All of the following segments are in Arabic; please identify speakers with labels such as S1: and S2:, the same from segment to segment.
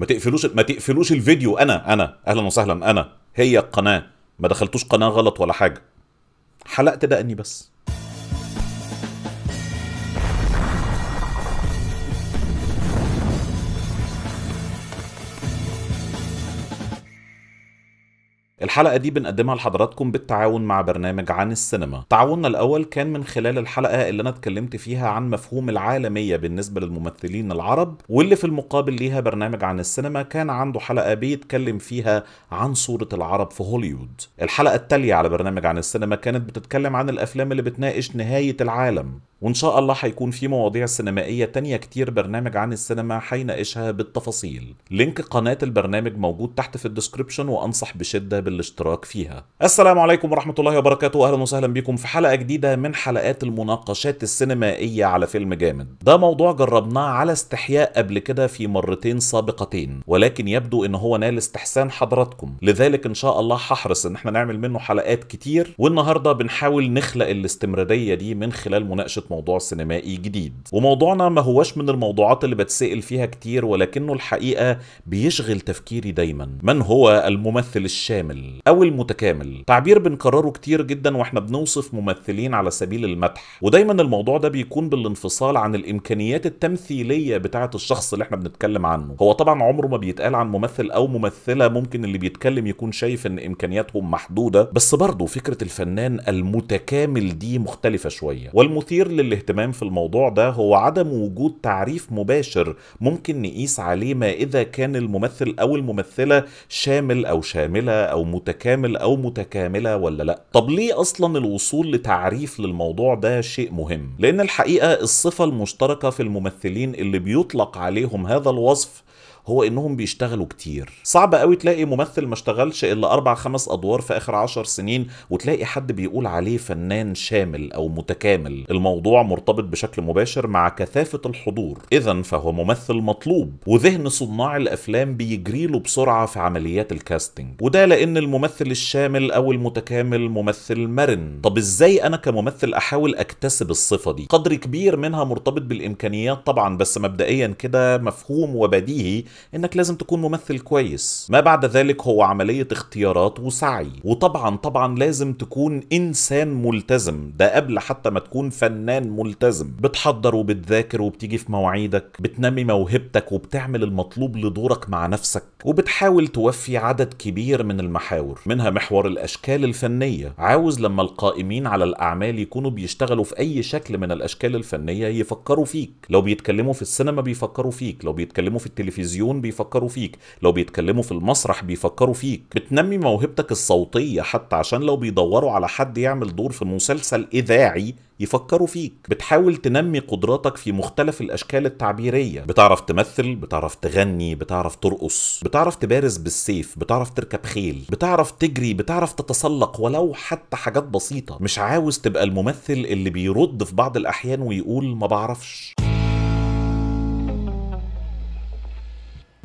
S1: ما تقفلوش ما تقفلوش الفيديو انا انا اهلا وسهلا انا هي القناه ما دخلتوش قناه غلط ولا حاجه حلقت دقني بس الحلقة دي بنقدمها لحضراتكم بالتعاون مع برنامج عن السينما تعاوننا الأول كان من خلال الحلقة اللي أنا اتكلمت فيها عن مفهوم العالمية بالنسبة للممثلين العرب واللي في المقابل ليها برنامج عن السينما كان عنده حلقة بيتكلم فيها عن صورة العرب في هوليوود الحلقة التالية على برنامج عن السينما كانت بتتكلم عن الأفلام اللي بتناقش نهاية العالم وإن شاء الله هيكون في مواضيع سينمائية تانية كتير برنامج عن السينما حيناقشها بالتفاصيل لينك قناة البرنامج موجود تحت في الديسكريبشن وأنصح بشدة بالاشتراك فيها السلام عليكم ورحمة الله وبركاته أهلا وسهلا بكم في حلقة جديدة من حلقات المناقشات السينمائية على فيلم جامد ده موضوع جربناه على استحياء قبل كده في مرتين سابقتين ولكن يبدو ان هو نال استحسان حضراتكم لذلك ان شاء الله هحرص ان احنا نعمل منه حلقات كتير والنهاردة بنحاول نخلق الاستمرارية دي من خلال مناقشة موضوع سينمائي جديد وموضوعنا ما هوش من الموضوعات اللي بتسأل فيها كتير ولكنه الحقيقة بيشغل تفكيري دايما من هو الممثل الشامل الكامل او المتكامل تعبير بنكرره كتير جدا واحنا بنوصف ممثلين على سبيل المدح ودايما الموضوع ده بيكون بالانفصال عن الامكانيات التمثيليه بتاعه الشخص اللي احنا بنتكلم عنه هو طبعا عمره ما بيتقال عن ممثل او ممثله ممكن اللي بيتكلم يكون شايف ان امكانياتهم محدوده بس برضه فكره الفنان المتكامل دي مختلفه شويه والمثير للاهتمام في الموضوع ده هو عدم وجود تعريف مباشر ممكن نقيس عليه ما اذا كان الممثل او الممثله شامل او شامله او متكامل او متكامله ولا لا طب ليه اصلا الوصول لتعريف للموضوع ده شيء مهم لان الحقيقه الصفه المشتركه في الممثلين اللي بيطلق عليهم هذا الوصف هو انهم بيشتغلوا كتير صعب قوي تلاقي ممثل ما اشتغلش الا اربع خمس ادوار في اخر عشر سنين وتلاقي حد بيقول عليه فنان شامل او متكامل الموضوع مرتبط بشكل مباشر مع كثافه الحضور اذا فهو ممثل مطلوب وذهن صناع الافلام بيجري له بسرعه في عمليات الكاستنج وده لان الممثل الشامل او المتكامل ممثل مرن طب ازاي انا كممثل احاول اكتسب الصفه دي قدر كبير منها مرتبط بالامكانيات طبعا بس مبدئيا كده مفهوم وبديهي انك لازم تكون ممثل كويس ما بعد ذلك هو عملية اختيارات وسعي وطبعا طبعا لازم تكون انسان ملتزم ده قبل حتى ما تكون فنان ملتزم بتحضر وبتذاكر وبتيجي في مواعيدك بتنمي موهبتك وبتعمل المطلوب لدورك مع نفسك وبتحاول توفي عدد كبير من المحاور منها محور الأشكال الفنية عاوز لما القائمين على الأعمال يكونوا بيشتغلوا في أي شكل من الأشكال الفنية يفكروا فيك لو بيتكلموا في السينما بيفكروا فيك لو بيتكلموا في التلفزيون بيفكروا فيك لو بيتكلموا في المسرح بيفكروا فيك بتنمي موهبتك الصوتية حتى عشان لو بيدوروا على حد يعمل دور في مسلسل إذاعي يفكروا فيك بتحاول تنمي قدراتك في مختلف الأشكال التعبيرية بتعرف تمثل بتعرف تغني بتعرف ترقص بتعرف تبارز بالسيف بتعرف تركب خيل بتعرف تجري بتعرف تتسلق ولو حتى حاجات بسيطة مش عاوز تبقى الممثل اللي بيرد في بعض الأحيان ويقول ما بعرفش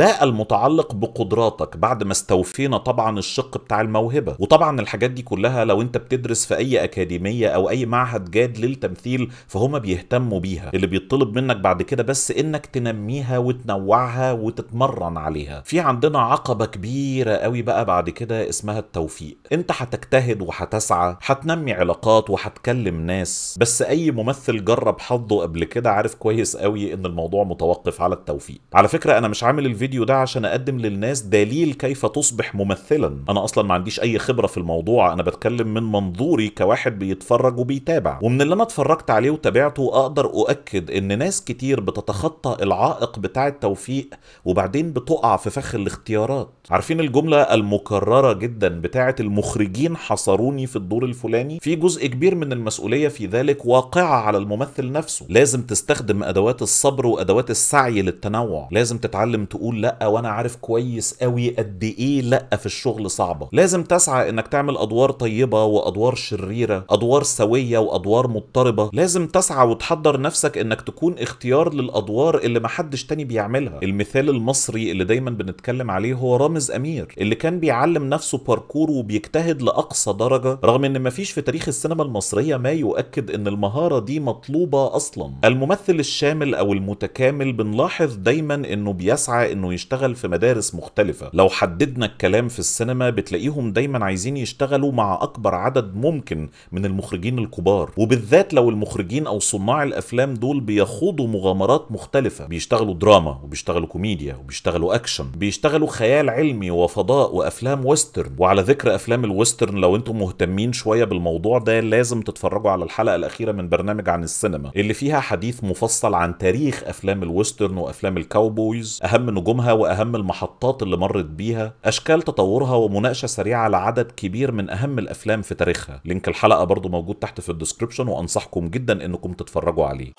S1: ده المتعلق بقدراتك بعد ما استوفينا طبعا الشق بتاع الموهبه وطبعا الحاجات دي كلها لو انت بتدرس في اي اكاديميه او اي معهد جاد للتمثيل فهم بيهتموا بيها اللي بيطلب منك بعد كده بس انك تنميها وتنوعها وتتمرن عليها في عندنا عقبه كبيره قوي بقى بعد كده اسمها التوفيق انت هتجتهد وهتسعى هتنمي علاقات وهتكلم ناس بس اي ممثل جرب حظه قبل كده عارف كويس قوي ان الموضوع متوقف على التوفيق على فكره انا مش عامل الفيديو الفيديو ده عشان اقدم للناس دليل كيف تصبح ممثلا انا اصلا ما عنديش اي خبره في الموضوع انا بتكلم من منظوري كواحد بيتفرج وبيتابع ومن اللي انا اتفرجت عليه وتابعته اقدر اؤكد ان ناس كتير بتتخطى العائق بتاع التوفيق وبعدين بتقع في فخ الاختيارات عارفين الجمله المكرره جدا بتاعه المخرجين حصروني في الدور الفلاني في جزء كبير من المسؤوليه في ذلك واقعه على الممثل نفسه لازم تستخدم ادوات الصبر وادوات السعي للتنوع لازم تتعلم تقول لا وانا عارف كويس قوي قد ايه لا في الشغل صعبه لازم تسعى انك تعمل ادوار طيبه وادوار شريره ادوار سويه وادوار مضطربه لازم تسعى وتحضر نفسك انك تكون اختيار للادوار اللي محدش تاني بيعملها المثال المصري اللي دايما بنتكلم عليه هو رامز امير اللي كان بيعلم نفسه باركور وبيجتهد لاقصى درجه رغم ان مفيش في تاريخ السينما المصريه ما يؤكد ان المهاره دي مطلوبه اصلا الممثل الشامل او المتكامل بنلاحظ دايما انه بيسعى إن انه يشتغل في مدارس مختلفه لو حددنا الكلام في السينما بتلاقيهم دايما عايزين يشتغلوا مع اكبر عدد ممكن من المخرجين الكبار وبالذات لو المخرجين او صناع الافلام دول بيخوضوا مغامرات مختلفه بيشتغلوا دراما وبيشتغلوا كوميديا وبيشتغلوا اكشن بيشتغلوا خيال علمي وفضاء وافلام ويسترن وعلى ذكر افلام الويسترن لو انتم مهتمين شويه بالموضوع ده لازم تتفرجوا على الحلقه الاخيره من برنامج عن السينما اللي فيها حديث مفصل عن تاريخ افلام الويسترن وافلام الكاوبويز اهم نجوم نجومها وأهم المحطات اللي مرت بيها أشكال تطورها ومناقشة سريعة لعدد كبير من أهم الأفلام في تاريخها لينك الحلقة برضو موجود تحت في الديسكريبشن وأنصحكم جدا أنكم تتفرجوا عليه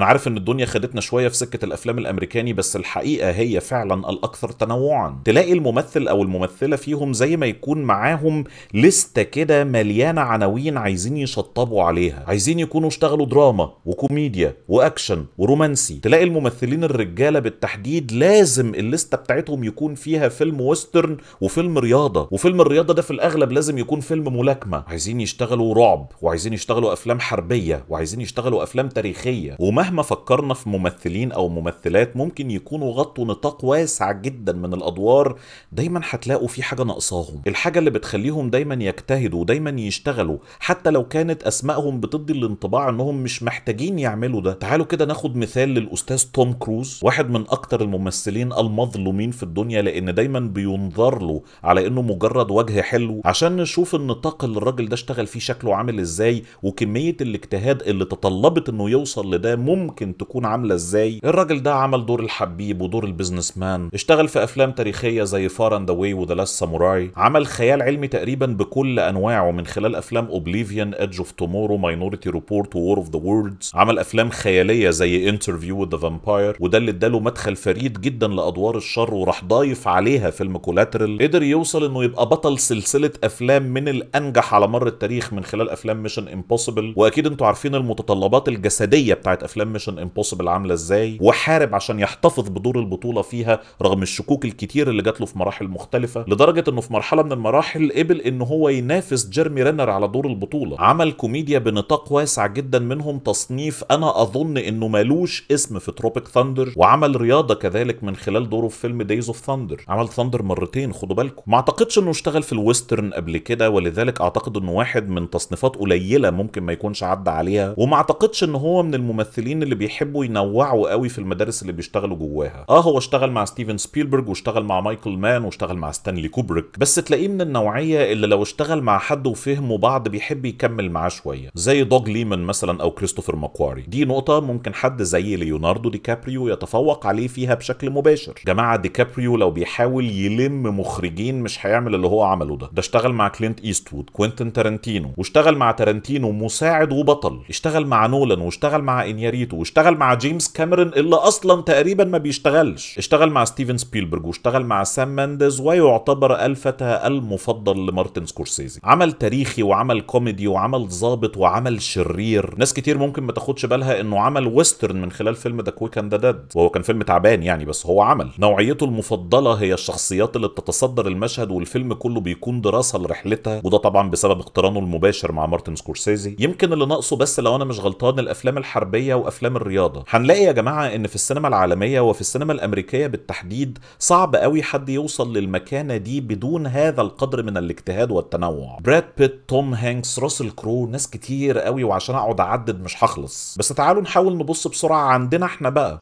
S1: انا عارف ان الدنيا خدتنا شويه في سكه الافلام الامريكاني بس الحقيقه هي فعلا الاكثر تنوعا تلاقي الممثل او الممثله فيهم زي ما يكون معاهم لستة كده مليانه عناوين عايزين يشطبوا عليها عايزين يكونوا اشتغلوا دراما وكوميديا واكشن ورومانسي تلاقي الممثلين الرجاله بالتحديد لازم الليسته بتاعتهم يكون فيها فيلم ويسترن وفيلم رياضه وفيلم الرياضه ده في الاغلب لازم يكون فيلم ملاكمه عايزين يشتغلوا رعب وعايزين يشتغلوا افلام حربيه وعايزين يشتغلوا افلام تاريخيه ومهما مهما فكرنا في ممثلين او ممثلات ممكن يكونوا غطوا نطاق واسع جدا من الادوار دايما هتلاقوا في حاجه ناقصاهم الحاجه اللي بتخليهم دايما يجتهدوا ودايما يشتغلوا حتى لو كانت اسمائهم بتدي الانطباع انهم مش محتاجين يعملوا ده تعالوا كده ناخد مثال للاستاذ توم كروز واحد من اكتر الممثلين المظلومين في الدنيا لان دايما بينظر له على انه مجرد وجه حلو عشان نشوف النطاق اللي الراجل ده اشتغل فيه شكله عامل ازاي وكميه الاجتهاد اللي تطلبت انه يوصل لده ممكن تكون عامله ازاي الراجل ده عمل دور الحبيب ودور البيزنس مان اشتغل في افلام تاريخيه زي فار اند واي وذا لاست ساموراي عمل خيال علمي تقريبا بكل انواعه من خلال افلام اوبليفيان ايدج اوف تومورو ماينورتي ريبورت وور اوف ذا ووردز عمل افلام خياليه زي انترفيو وذ ذا فامباير وده اللي اداله مدخل فريد جدا لادوار الشر وراح ضايف عليها فيلم كولاترال قدر يوصل انه يبقى بطل سلسله افلام من الانجح على مر التاريخ من خلال افلام ميشن امبوسيبل واكيد انتوا عارفين المتطلبات الجسديه بتاعت افلام افلام ميشن امبوسيبل عامله ازاي وحارب عشان يحتفظ بدور البطوله فيها رغم الشكوك الكتير اللي جات له في مراحل مختلفه لدرجه انه في مرحله من المراحل قبل ان هو ينافس جيرمي رينر على دور البطوله عمل كوميديا بنطاق واسع جدا منهم تصنيف انا اظن انه مالوش اسم في تروبيك ثاندر وعمل رياضه كذلك من خلال دوره في فيلم دايز اوف ثاندر عمل ثاندر مرتين خدوا بالكم ما اعتقدش انه اشتغل في الويسترن قبل كده ولذلك اعتقد انه واحد من تصنيفات قليله ممكن ما يكونش عدى عليها وما اعتقدش ان هو من الممثلين الممثلين اللي بيحبوا ينوعوا قوي في المدارس اللي بيشتغلوا جواها اه هو اشتغل مع ستيفن سبيلبرج واشتغل مع مايكل مان واشتغل مع ستانلي كوبريك بس تلاقيه من النوعيه اللي لو اشتغل مع حد وفهموا بعض بيحب يكمل معاه شويه زي دوج ليمن مثلا او كريستوفر ماكواري دي نقطه ممكن حد زي ليوناردو دي كابريو يتفوق عليه فيها بشكل مباشر جماعه دي كابريو لو بيحاول يلم مخرجين مش هيعمل اللي هو عمله ده ده اشتغل مع كلينت ايستوود كوينتن تارنتينو واشتغل مع تارنتينو مساعد وبطل اشتغل مع نولان واشتغل مع انياري شخصيته واشتغل مع جيمس كاميرون اللي اصلا تقريبا ما بيشتغلش اشتغل مع ستيفن سبيلبرج واشتغل مع سام مانديز ويعتبر الفتى المفضل لمارتن سكورسيزي عمل تاريخي وعمل كوميدي وعمل ظابط وعمل شرير ناس كتير ممكن ما تاخدش بالها انه عمل ويسترن من خلال فيلم ذا كويك اند ديد وهو كان فيلم تعبان يعني بس هو عمل نوعيته المفضله هي الشخصيات اللي بتتصدر المشهد والفيلم كله بيكون دراسه لرحلتها وده طبعا بسبب اقترانه المباشر مع مارتن سكورسيزي يمكن اللي ناقصه بس لو انا مش غلطان الافلام الحربيه افلام الرياضه هنلاقي يا جماعه ان في السينما العالميه وفي السينما الامريكيه بالتحديد صعب قوي حد يوصل للمكانه دي بدون هذا القدر من الاجتهاد والتنوع براد بيت توم هانكس راسل كرو ناس كتير قوي وعشان اقعد اعدد مش هخلص بس تعالوا نحاول نبص بسرعه عندنا احنا بقى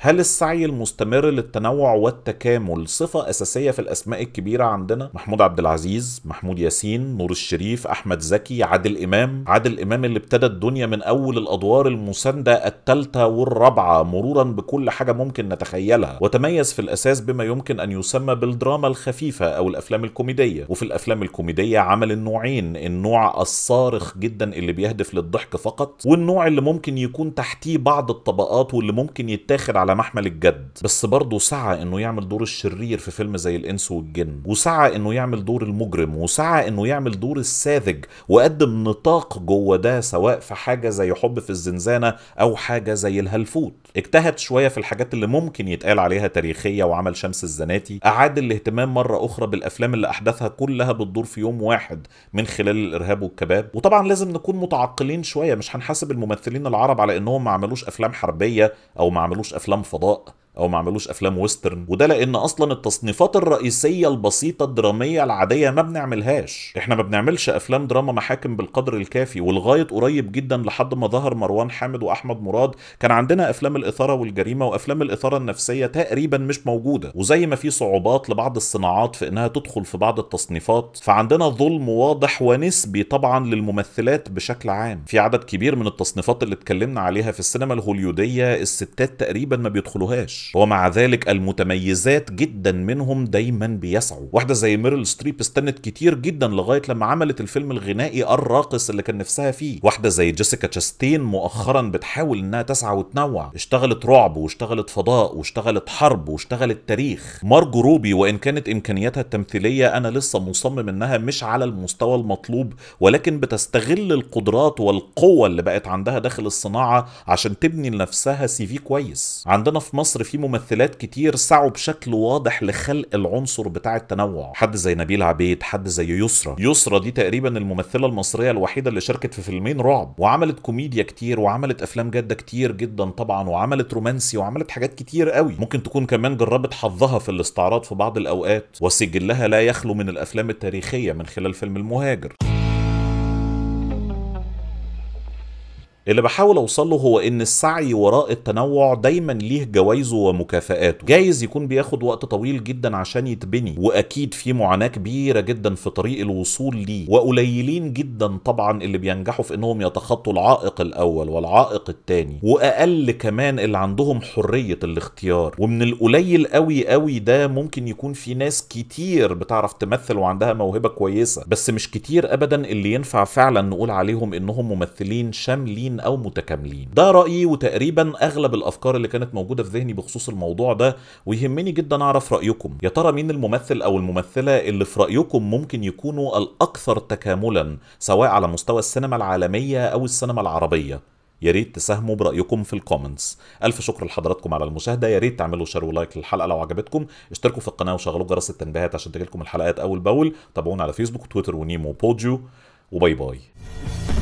S1: هل السعي المستمر للتنوع والتكامل صفة أساسية في الأسماء الكبيرة عندنا؟ محمود عبد العزيز، محمود ياسين، نور الشريف، أحمد زكي، عادل إمام، عادل إمام اللي ابتدى الدنيا من أول الأدوار المساندة الثالثة والرابعة مرورا بكل حاجة ممكن نتخيلها، وتميز في الأساس بما يمكن أن يسمى بالدراما الخفيفة أو الأفلام الكوميدية، وفي الأفلام الكوميدية عمل النوعين، النوع الصارخ جدا اللي بيهدف للضحك فقط، والنوع اللي ممكن يكون تحتيه بعض الطبقات واللي ممكن يتاخد على محمل الجد بس برضه سعى انه يعمل دور الشرير في فيلم زي الانس والجن وسعى انه يعمل دور المجرم وسعى انه يعمل دور الساذج وقدم نطاق جوه ده سواء في حاجه زي حب في الزنزانه او حاجه زي الهلفوت اجتهد شويه في الحاجات اللي ممكن يتقال عليها تاريخيه وعمل شمس الزناتي اعاد الاهتمام مره اخرى بالافلام اللي احداثها كلها بتدور في يوم واحد من خلال الارهاب والكباب وطبعا لازم نكون متعقلين شويه مش هنحاسب الممثلين العرب على انهم ما عملوش افلام حربيه او ما عملوش افلام عالم فضاء او ما عملوش افلام ويسترن وده لان اصلا التصنيفات الرئيسيه البسيطه الدراميه العاديه ما بنعملهاش احنا ما بنعملش افلام دراما محاكم بالقدر الكافي ولغايه قريب جدا لحد ما ظهر مروان حامد واحمد مراد كان عندنا افلام الاثاره والجريمه وافلام الاثاره النفسيه تقريبا مش موجوده وزي ما في صعوبات لبعض الصناعات في انها تدخل في بعض التصنيفات فعندنا ظلم واضح ونسبي طبعا للممثلات بشكل عام في عدد كبير من التصنيفات اللي اتكلمنا عليها في السينما الهوليوديه الستات تقريبا ما بيدخلوهاش ومع ذلك المتميزات جدا منهم دايما بيسعوا واحده زي ميرل ستريب استنت كتير جدا لغايه لما عملت الفيلم الغنائي الراقص اللي كان نفسها فيه واحده زي جيسيكا تشاستين مؤخرا بتحاول انها تسعى وتنوع اشتغلت رعب واشتغلت فضاء واشتغلت حرب واشتغلت تاريخ مارجو روبي وان كانت امكانياتها التمثيليه انا لسه مصمم انها مش على المستوى المطلوب ولكن بتستغل القدرات والقوه اللي بقت عندها داخل الصناعه عشان تبني لنفسها سي في كويس عندنا في مصر في ممثلات كتير سعوا بشكل واضح لخلق العنصر بتاع التنوع حد زي نبيل عبيد حد زي يسرا يسرا دي تقريبا الممثله المصريه الوحيده اللي شاركت في فيلمين رعب وعملت كوميديا كتير وعملت افلام جاده كتير جدا طبعا وعملت رومانسي وعملت حاجات كتير قوي ممكن تكون كمان جربت حظها في الاستعراض في بعض الاوقات وسجلها لا يخلو من الافلام التاريخيه من خلال فيلم المهاجر اللي بحاول اوصله هو ان السعي وراء التنوع دايما ليه جوائزه ومكافآته جايز يكون بياخد وقت طويل جدا عشان يتبني واكيد في معاناة كبيرة جدا في طريق الوصول ليه وقليلين جدا طبعا اللي بينجحوا في انهم يتخطوا العائق الاول والعائق الثاني واقل كمان اللي عندهم حرية الاختيار ومن القليل قوي قوي ده ممكن يكون في ناس كتير بتعرف تمثل وعندها موهبة كويسة بس مش كتير ابدا اللي ينفع فعلا نقول عليهم انهم ممثلين شاملين او متكاملين ده رايي وتقريبا اغلب الافكار اللي كانت موجوده في ذهني بخصوص الموضوع ده ويهمني جدا اعرف رايكم يا ترى مين الممثل او الممثله اللي في رايكم ممكن يكونوا الاكثر تكاملا سواء على مستوى السينما العالميه او السينما العربيه يا ريت تساهموا برايكم في الكومنتس الف شكر لحضراتكم على المشاهده يا ريت تعملوا شير ولايك للحلقه لو عجبتكم اشتركوا في القناه وشغلوا جرس التنبيهات عشان تجيلكم الحلقات اول باول تابعونا على فيسبوك وتويتر ونيمو بوديو وباي باي